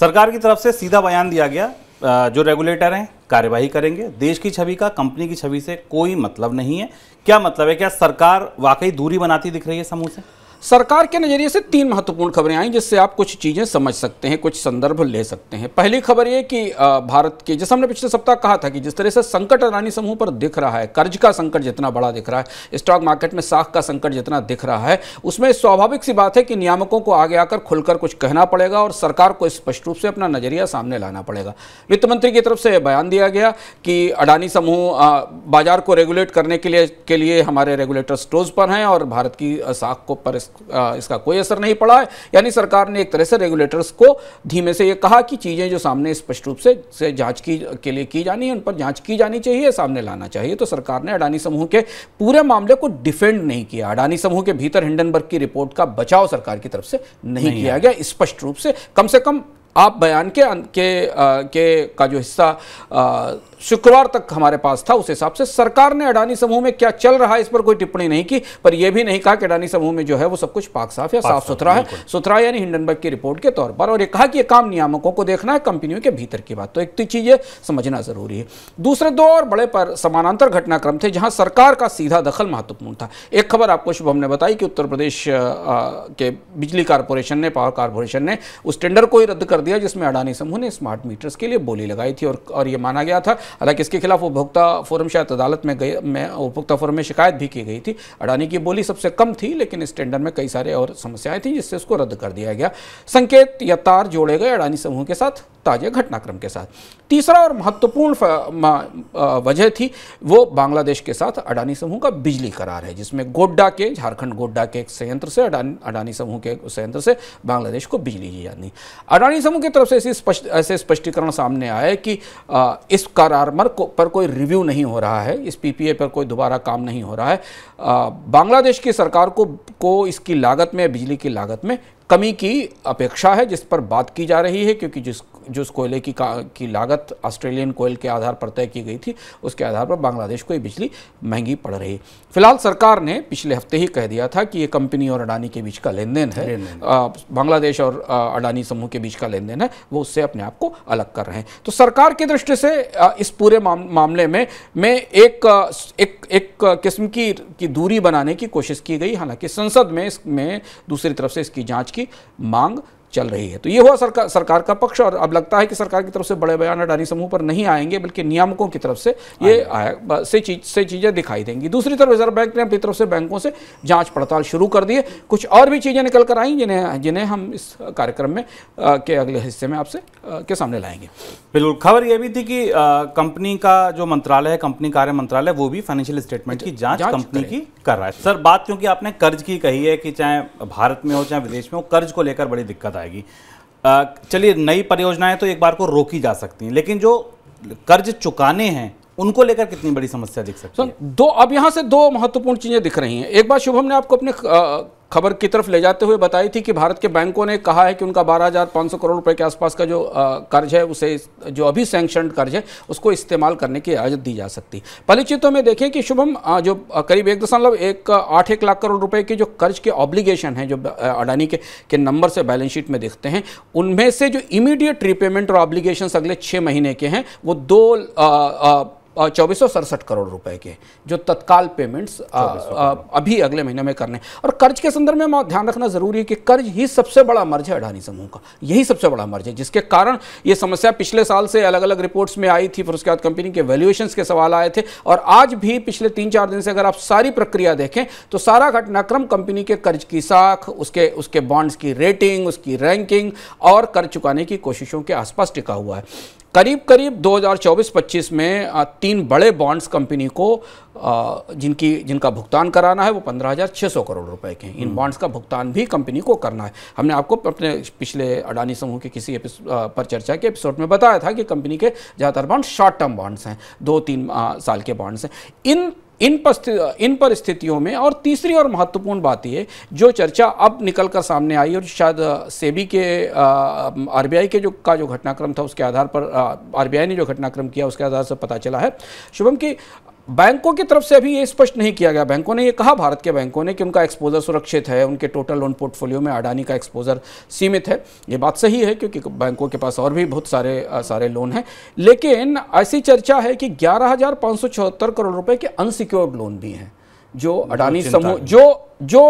सरकार की तरफ से सीधा बयान दिया गया जो रेगुलेटर हैं कार्यवाही करेंगे देश की छवि का कंपनी की छवि से कोई मतलब नहीं है क्या मतलब है क्या सरकार वाकई दूरी बनाती दिख रही है समूह से सरकार के नज़रिए से तीन महत्वपूर्ण खबरें आई जिससे आप कुछ चीज़ें समझ सकते हैं कुछ संदर्भ ले सकते हैं पहली खबर ये कि भारत के जैसे हमने पिछले सप्ताह कहा था कि जिस तरह से संकट अदानी समूह पर दिख रहा है कर्ज का संकट जितना बड़ा दिख रहा है स्टॉक मार्केट में साख का संकट जितना दिख रहा है उसमें स्वाभाविक सी बात है कि नियामकों को आगे आकर खुलकर कुछ कहना पड़ेगा और सरकार को स्पष्ट रूप से अपना नज़रिया सामने लाना पड़ेगा वित्त मंत्री की तरफ से बयान दिया गया कि अडानी समूह बाजार को रेगुलेट करने के लिए के लिए हमारे रेगुलेटर स्टोर्स पर हैं और भारत की साख को पर इसका कोई असर नहीं पड़ा है यानी सरकार ने एक तरह से रेगुलेटर्स को धीमे से ये कहा कि चीज़ें जो सामने स्पष्ट रूप से, से जांच की के लिए की जानी है उन पर जांच की जानी चाहिए सामने लाना चाहिए तो सरकार ने अडानी समूह के पूरे मामले को डिफेंड नहीं किया अडानी समूह के भीतर हिंडनबर्ग की रिपोर्ट का बचाव सरकार की तरफ से नहीं, नहीं किया गया स्पष्ट रूप से कम से कम आप बयान के के, आ, के का जो हिस्सा शुक्रवार तक हमारे पास था उस हिसाब से सरकार ने अडानी समूह में क्या चल रहा है इस पर कोई टिप्पणी नहीं की पर यह भी नहीं कहा कि अडानी समूह में जो है वो सब कुछ पाक साफ या साफ सुथरा है सुथरा यानी हिंडनबर्ग की रिपोर्ट के तौर पर और ये कहा कि ये काम नियामकों को देखना है कंपनियों के भीतर की बात तो एक चीज़ तो ये समझना जरूरी है दूसरे दो और बड़े पर समानांतर घटनाक्रम थे जहां सरकार का सीधा दखल महत्वपूर्ण था एक खबर आपको शुभम ने बताई कि उत्तर प्रदेश के बिजली कारपोरेशन ने पावर कारपोरेशन ने उस टेंडर को ही रद्द कर दिया जिसमें अडानी समूह ने स्मार्ट मीटर्स के लिए बोली लगाई थी और, और ये माना गया था हालांकि इसके खिलाफ उपभोक्ता फोरम शायद अदालत में गए में उपभोक्ता फोरम में शिकायत भी की गई थी अडानी की बोली सबसे कम थी लेकिन स्टैंडर्ड में कई सारे और समस्याएं थी जिससे उसको रद्द कर दिया गया संकेत या तार जोड़े गए अडानी समूह के साथ ताजे घटनाक्रम के साथ तीसरा और महत्वपूर्ण वजह थी वो बांग्लादेश के साथ अडानी समूह का बिजली करार है जिसमें गोड्डा के झारखंड गोड्डा के एक संयंत्र से अडानी अडानी समूह के संयंत्र से बांग्लादेश को बिजली दी जाती अडानी समूह आरएमओ की तरफ से ऐसी स्पष्ट ऐसे स्पष्टीकरण सामने आया कि आ, इस करारमर को पर कोई रिव्यू नहीं हो रहा है इस पीपीए पर कोई दोबारा काम नहीं हो रहा है बांग्लादेश की सरकार को को इसकी लागत में बिजली की लागत में कमी की अपेक्षा है जिस पर बात की जा रही है क्योंकि जिस जो उस कोयले की की लागत ऑस्ट्रेलियन कोयल के आधार पर तय की गई थी उसके आधार पर बांग्लादेश को ये बिजली महंगी पड़ रही फिलहाल सरकार ने पिछले हफ्ते ही कह दिया था कि ये कंपनी और अडानी के बीच का लेन देन है बांग्लादेश और अडानी समूह के बीच का लेन देन है वो उससे अपने आप को अलग कर रहे हैं तो सरकार की दृष्टि से इस पूरे मामले में मैं एक एक एक किस्म की की दूरी बनाने की कोशिश की गई हालांकि संसद में इसमें दूसरी तरफ से इसकी जांच की मांग चल रही है तो ये हुआ सरकार सरकार का पक्ष और अब लगता है कि सरकार की तरफ से बड़े बयान अडानी समूह पर नहीं आएंगे बल्कि नियामकों की तरफ से ये आया से चीज से चीज़ें दिखाई देंगी दूसरी तरफ रिजर्व बैंक ने अपनी तरफ से बैंकों से जांच पड़ताल शुरू कर दी है कुछ और भी चीज़ें निकल कर आई जिन्हें जिन्हें हम इस कार्यक्रम में आ, के अगले हिस्से में आपसे के सामने लाएंगे बिल्कुल खबर यह भी थी कि कंपनी का जो मंत्रालय है कंपनी कार्य मंत्रालय वो भी फाइनेंशियल स्टेटमेंट की जाँच कंपनी की कर रहा है सर बात क्योंकि आपने कर्ज की कही है कि चाहे भारत में हो चाहे विदेश में हो कर्ज को लेकर बड़ी दिक्कत आएगी चलिए नई परियोजनाएं तो एक बार को रोकी जा सकती हैं लेकिन जो कर्ज चुकाने हैं उनको लेकर कितनी बड़ी समस्या दिख सकती है दो अब यहाँ से दो महत्वपूर्ण चीज़ें दिख रही हैं एक बार शुभम ने आपको अपने खबर की तरफ ले जाते हुए बताई थी कि भारत के बैंकों ने कहा है कि उनका 12,500 करोड़ रुपए के आसपास का जो कर्ज है उसे जो अभी सैंक्शन कर्ज है उसको इस्तेमाल करने की इजाज़त दी जा सकती परिचितों में देखें कि शुभम जो करीब एक दशमलव एक आठ एक लाख करोड़ रुपए की जो कर्ज के ऑब्लिगेशन है जो अडानी के, के नंबर से बैलेंस शीट में देखते हैं उनमें से जो इमीडिएट रिपेमेंट और ऑब्लीगेशन अगले छः महीने के हैं वो दो आ, आ, चौबीस करोड़ रुपए के जो तत्काल पेमेंट्स अभी अगले महीने में करने और कर्ज के संदर्भ में ध्यान रखना जरूरी है कि कर्ज ही सबसे बड़ा मर्ज है अडानी समूह का यही सबसे बड़ा मर्ज है जिसके कारण ये समस्या पिछले साल से अलग अलग रिपोर्ट्स में आई थी फिर उसके बाद कंपनी के वैल्यूएशन के सवाल आए थे और आज भी पिछले तीन चार दिन से अगर आप सारी प्रक्रिया देखें तो सारा घटनाक्रम कंपनी के कर्ज की साख उसके उसके बॉन्ड्स की रेटिंग उसकी रैंकिंग और कर्ज चुकाने की कोशिशों के आसपास टिका हुआ है करीब करीब 2024-25 में तीन बड़े बॉन्ड्स कंपनी को जिनकी जिनका भुगतान कराना है वो 15,600 करोड़ रुपए के हैं इन बॉन्ड्स हम्म। का भुगतान भी कंपनी को करना है हमने आपको अपने पिछले अडानी समूह के किसी पर चर्चा के एपिसोड में बताया था कि कंपनी के ज़्यादातर बॉन्ड्स शॉर्ट टर्म बॉन्ड्स हैं दो तीन साल के बॉन्ड्स हैं इन इन इन परिस्थितियों में और तीसरी और महत्वपूर्ण बात यह जो चर्चा अब निकल कर सामने आई और शायद सेबी के आरबीआई के जो का जो घटनाक्रम था उसके आधार पर आरबीआई ने जो घटनाक्रम किया उसके आधार से पता चला है शुभम की बैंकों की तरफ से अभी ये स्पष्ट नहीं किया गया बैंकों ने ये कहा भारत के बैंकों ने कि उनका एक्सपोजर सुरक्षित है उनके टोटल लोन पोर्टफोलियो में अडानी का एक्सपोजर सीमित है ये बात सही है क्योंकि बैंकों के पास और भी बहुत सारे आ, सारे लोन हैं लेकिन ऐसी चर्चा है कि ग्यारह करोड़ रुपए के अनसिक्योर्ड लोन भी हैं जो अडानी समूह जो जो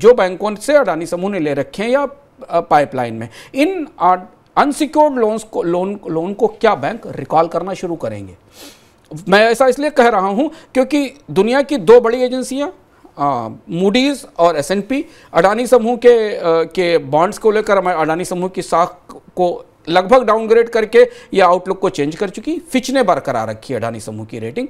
जो बैंकों से अडानी समूह ने ले रखे हैं या पाइपलाइन में इन अनसिक्योर्ड लोन्स को लोन लोन को क्या बैंक रिकॉल करना शुरू करेंगे मैं ऐसा इसलिए कह रहा हूं क्योंकि दुनिया की दो बड़ी एजेंसियां मूडीज और एस अडानी समूह के आ, के बॉन्ड्स को लेकर अडानी समूह की साख को लगभग डाउनग्रेड करके या आउटलुक को चेंज कर चुकी फिच ने बरकरार रखी अडानी समूह की रेटिंग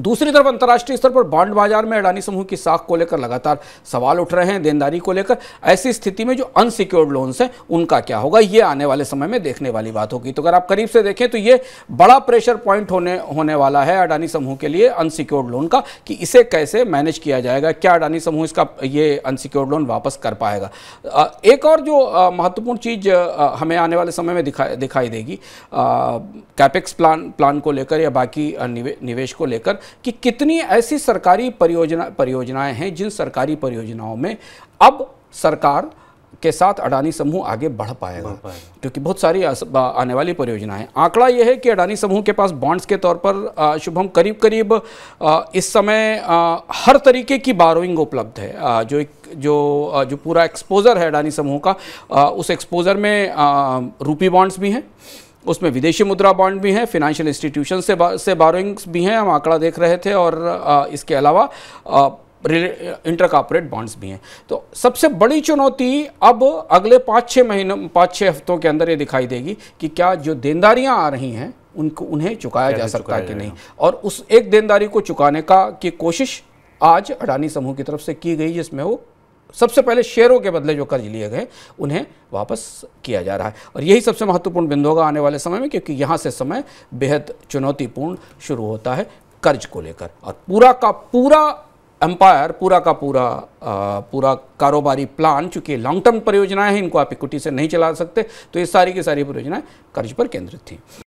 दूसरी तरफ अंतर्राष्ट्रीय स्तर पर बॉन्ड बाजार में अडानी समूह की साख को लेकर लगातार सवाल उठ रहे हैं देनदारी को लेकर ऐसी स्थिति में जो अनसिक्योर्ड लोन्स हैं उनका क्या होगा ये आने वाले समय में देखने वाली बात होगी तो अगर आप करीब से देखें तो ये बड़ा प्रेशर पॉइंट होने होने वाला है अडानी समूह के लिए अनसिक्योर्ड लोन का कि इसे कैसे मैनेज किया जाएगा क्या अडानी समूह इसका ये अनसिक्योर्ड लोन वापस कर पाएगा एक और जो महत्वपूर्ण चीज़ हमें आने वाले समय में दिखाई दिखाई देगी कैपेक्स प्लान प्लान को लेकर या बाकी निवेश को लेकर कि कितनी ऐसी सरकारी परियोजना परियोजनाएं हैं जिन सरकारी परियोजनाओं में अब सरकार के साथ अडानी समूह आगे बढ़ पाएगा क्योंकि बहुत सारी आने वाली परियोजनाएं आंकड़ा यह है कि अडानी समूह के पास बॉन्ड्स के तौर पर शुभम करीब करीब इस समय हर तरीके की बारोइंग उपलब्ध है जो एक जो जो पूरा एक्सपोज़र है अडानी समूह का उस एक्सपोज़र में रूपी बॉन्ड्स भी हैं उसमें विदेशी मुद्रा बॉन्ड भी हैं फिनेंशियल इंस्टीट्यूशन से बा, से बारोइंग्स भी हैं हम आंकड़ा देख रहे थे और आ, इसके अलावा इंटर कॉपोरेट बॉन्ड्स भी हैं तो सबसे बड़ी चुनौती अब अगले पाँच छः महीनों पाँच छः हफ्तों के अंदर ये दिखाई देगी कि क्या जो देनदारियाँ आ रही हैं उनको उन्हें चुकाया जा सकता है कि नहीं और उस एक देनदारी को चुकाने का की कोशिश आज अडानी समूह की तरफ से की गई जिसमें वो सबसे पहले शेयरों के बदले जो कर्ज लिए गए उन्हें वापस किया जा रहा है और यही सबसे महत्वपूर्ण बिंदु होगा आने वाले समय में क्योंकि यहाँ से समय बेहद चुनौतीपूर्ण शुरू होता है कर्ज को लेकर और पूरा का पूरा एम्पायर पूरा का पूरा आ, पूरा कारोबारी प्लान चूंकि लॉन्ग टर्म परियोजनाएं हैं इनको आप इक्विटी से नहीं चला सकते तो ये सारी की सारी परियोजनाएं कर्ज पर केंद्रित थी